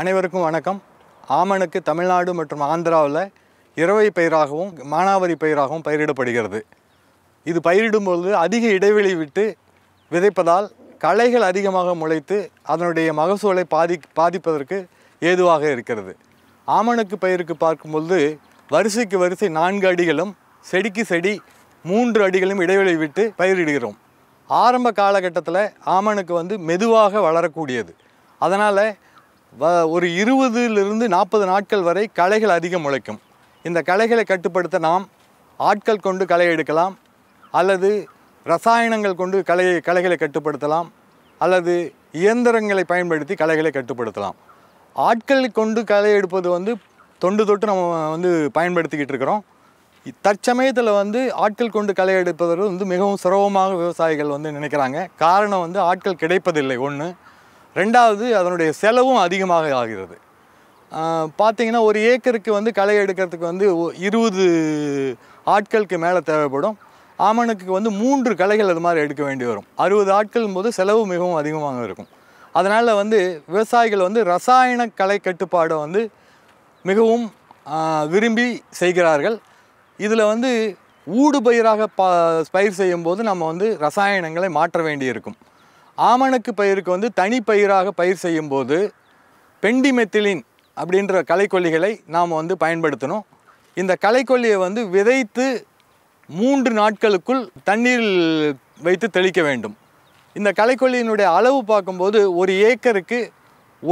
அனைவருக்கும் வணக்கம் ஆமனுக்கு தமிழ்நாடு மற்றும் ஆந்திராவில் இரவை பயிராகவும் மானாவரி பயிராகவும் பயிரிடப்படுகிறது இது பயிரிடும்பொழுது அதிக இடைவெளி விட்டு விதைப்பதால் களைகள் அதிகமாக முளைத்து அதனுடைய மகசூலை பாதி பாதிப்பதற்கு ஏதுவாக இருக்கிறது ஆமணக்கு பயிருக்கு பார்க்கும்பொழுது வரிசைக்கு வரிசை நான்கு அடிகளும் செடிக்கு செடி மூன்று அடிகளும் இடைவெளி விட்டு பயிரிடுகிறோம் ஆரம்ப காலகட்டத்தில் ஆமணுக்கு வந்து மெதுவாக வளரக்கூடியது அதனால் ஒரு இருபதுலேருந்து நாற்பது நாட்கள் வரை களைகள் அதிகம் முளைக்கும் இந்த களைகளை கட்டுப்படுத்த நாம் ஆட்கள் கொண்டு களை எடுக்கலாம் அல்லது ரசாயனங்கள் கொண்டு களை களைகளை கட்டுப்படுத்தலாம் அல்லது இயந்திரங்களை பயன்படுத்தி களைகளை கட்டுப்படுத்தலாம் ஆட்கள் கொண்டு களை எடுப்பது வந்து தொண்டு தொட்டு நம்ம வந்து பயன்படுத்திக்கிட்டு இருக்கிறோம் தற்சமயத்தில் வந்து ஆட்கள் கொண்டு களை எடுப்பது வந்து மிகவும் சிரமமாக விவசாயிகள் வந்து நினைக்கிறாங்க காரணம் வந்து ஆட்கள் கிடைப்பதில்லை ஒன்று ரெண்டாவது அதனுடைய செலவும் அதிகமாக ஆகிறது பார்த்தீங்கன்னா ஒரு ஏக்கருக்கு வந்து களை எடுக்கிறதுக்கு வந்து இருபது ஆட்களுக்கு மேலே தேவைப்படும் ஆமணுக்கு வந்து மூன்று களைகள் அது மாதிரி எடுக்க வேண்டி வரும் அறுபது ஆட்கள் போது செலவு மிகவும் அதிகமாக இருக்கும் அதனால் வந்து விவசாயிகள் வந்து ரசாயன கலை கட்டுப்பாடை வந்து மிகவும் விரும்பி செய்கிறார்கள் இதில் வந்து ஊடுபயிராக ப பயிர் செய்யும்போது நம்ம வந்து ரசாயனங்களை மாற்ற வேண்டியிருக்கும் ஆமணக்கு பயிருக்கு வந்து தனிப்பயிராக பயிர் செய்யும்போது பெண்டிமெத்திலின் அப்படின்ற களைக்கொல்லிகளை நாம் வந்து பயன்படுத்தணும் இந்த களைக்கொல்லியை வந்து விதைத்து மூன்று நாட்களுக்குள் தண்ணீரில் வைத்து தெளிக்க வேண்டும் இந்த களைக்கொல்லியினுடைய அளவு பார்க்கும்போது ஒரு ஏக்கருக்கு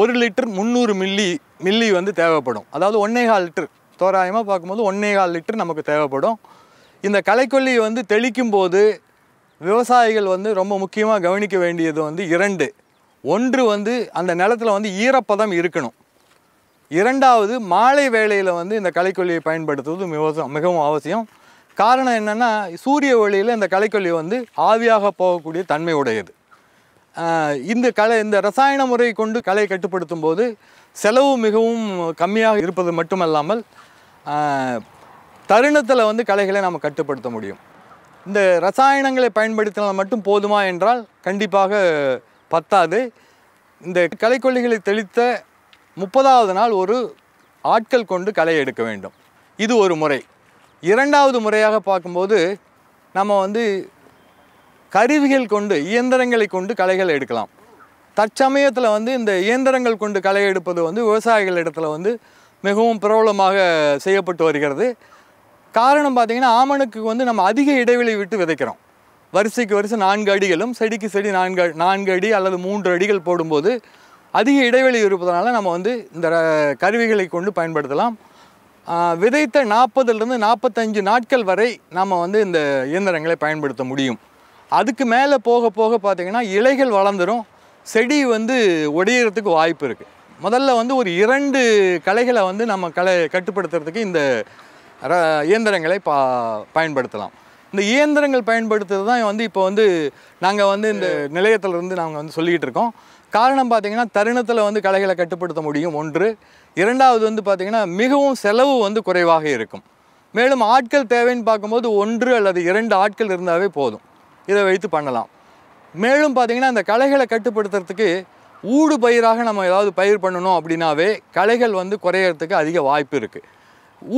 ஒரு லிட்டர் முந்நூறு மில்லி மில்லி வந்து தேவைப்படும் அதாவது ஒன்னேகால் லிட்டர் தோராயமாக பார்க்கும்போது ஒன்னேகால் லிட்டர் நமக்கு தேவைப்படும் இந்த களைக்கொல்லியை வந்து தெளிக்கும்போது விவசாயிகள் வந்து ரொம்ப முக்கியமாக கவனிக்க வேண்டியது வந்து இரண்டு ஒன்று வந்து அந்த நிலத்தில் வந்து ஈரப்பதம் இருக்கணும் இரண்டாவது மாலை வேளையில் வந்து இந்த களைக்கொல்லியை பயன்படுத்துவது மிகவும் மிகவும் அவசியம் காரணம் என்னென்னா சூரிய ஒளியில் இந்த களைக்கொல்லி வந்து ஆவியாக போகக்கூடிய தன்மை உடையது இந்த கலை இந்த ரசாயன முறை கொண்டு கலை கட்டுப்படுத்தும் போது செலவு மிகவும் கம்மியாக இருப்பது மட்டுமல்லாமல் தருணத்தில் வந்து கலைகளை நம்ம கட்டுப்படுத்த முடியும் இந்த ரசாயனங்களை பயன்படுத்தினால் மட்டும் போதுமா என்றால் கண்டிப்பாக பத்தாது இந்த களைக்கொல்லிகளை தெளித்த முப்பதாவது நாள் ஒரு ஆட்கள் கொண்டு களை எடுக்க வேண்டும் இது ஒரு முறை இரண்டாவது முறையாக பார்க்கும்போது நம்ம வந்து கருவிகள் கொண்டு இயந்திரங்களை கொண்டு களைகள் எடுக்கலாம் தற்சமயத்தில் வந்து இந்த இயந்திரங்கள் கொண்டு களை எடுப்பது வந்து விவசாயிகள் இடத்துல வந்து மிகவும் பிரபலமாக செய்யப்பட்டு வருகிறது காரணம் பார்த்தீங்கன்னா ஆமணக்கு வந்து நம்ம அதிக இடைவெளி விட்டு விதைக்கிறோம் வரிசைக்கு வரிசை நான்கு அடிகளும் செடிக்கு செடி நான்கு நான்கு அடி அல்லது மூன்று அடிகள் போடும்போது அதிக இடைவெளி இருப்பதனால நம்ம வந்து இந்த கருவிகளை கொண்டு பயன்படுத்தலாம் விதைத்த நாற்பதுலேருந்து நாற்பத்தஞ்சு நாட்கள் வரை நம்ம வந்து இந்த இயந்திரங்களை பயன்படுத்த முடியும் அதுக்கு மேலே போக போக பார்த்திங்கன்னா இலைகள் வளர்ந்துடும் செடி வந்து ஒடையிறதுக்கு வாய்ப்பு இருக்குது முதல்ல வந்து ஒரு இரண்டு கலைகளை வந்து நம்ம கலை கட்டுப்படுத்துறதுக்கு இந்த இயந்திரங்களை பா பயன்படுத்தலாம் இந்த இயந்திரங்கள் பயன்படுத்துறது தான் வந்து இப்போ வந்து நாங்கள் வந்து இந்த நிலையத்தில் இருந்து நாங்கள் வந்து சொல்லிக்கிட்டு இருக்கோம் காரணம் பார்த்திங்கன்னா தருணத்தில் வந்து கலைகளை கட்டுப்படுத்த முடியும் ஒன்று இரண்டாவது வந்து பார்த்திங்கன்னா மிகவும் செலவு வந்து குறைவாக இருக்கும் மேலும் ஆட்கள் தேவைன்னு பார்க்கும்போது ஒன்று அல்லது இரண்டு ஆட்கள் இருந்தாவே போதும் இதை வைத்து பண்ணலாம் மேலும் பார்த்திங்கன்னா அந்த கலைகளை கட்டுப்படுத்துறதுக்கு ஊடு பயிராக நம்ம ஏதாவது பயிர் பண்ணணும் அப்படின்னாவே கலைகள் வந்து குறையிறதுக்கு அதிக வாய்ப்பு இருக்குது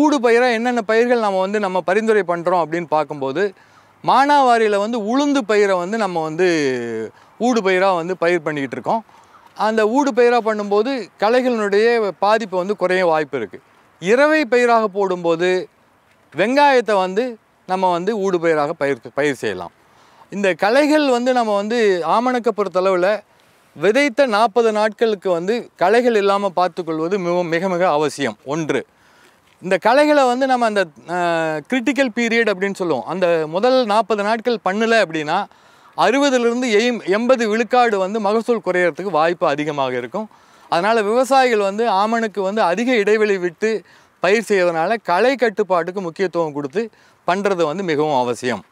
ஊடு பயிராக என்னென்ன பயிர்கள் நம்ம வந்து நம்ம பரிந்துரை பண்ணுறோம் அப்படின்னு பார்க்கும்போது மானாவாரியில் வந்து உளுந்து பயிரை வந்து நம்ம வந்து ஊடு பயிராக வந்து பயிர் பண்ணிக்கிட்டு இருக்கோம் அந்த ஊடு பயிராக பண்ணும்போது களைகளினுடைய பாதிப்பு வந்து குறைய வாய்ப்பு இருக்குது இரவை பயிராக போடும்போது வெங்காயத்தை வந்து நம்ம வந்து ஊடு பயிராக பயிர் பயிர் செய்யலாம் இந்த களைகள் வந்து நம்ம வந்து ஆமணக்கை பொறுத்தளவில் விதைத்த நாற்பது நாட்களுக்கு வந்து களைகள் இல்லாமல் பார்த்துக்கொள்வது மிக மிக அவசியம் ஒன்று இந்த கலைகளை வந்து நம்ம அந்த கிரிட்டிக்கல் பீரியட் அப்படின்னு சொல்லுவோம் அந்த முதல் நாற்பது நாட்கள் பண்ணலை அப்படின்னா அறுபதுலேருந்து எய் எண்பது விழுக்காடு வந்து மகசூல் குறையிறதுக்கு வாய்ப்பு அதிகமாக இருக்கும் அதனால் விவசாயிகள் வந்து ஆமனுக்கு வந்து அதிக இடைவெளி விட்டு பயிர் செய்வதனால கலை கட்டுப்பாட்டுக்கு முக்கியத்துவம் கொடுத்து பண்ணுறது வந்து மிகவும் அவசியம்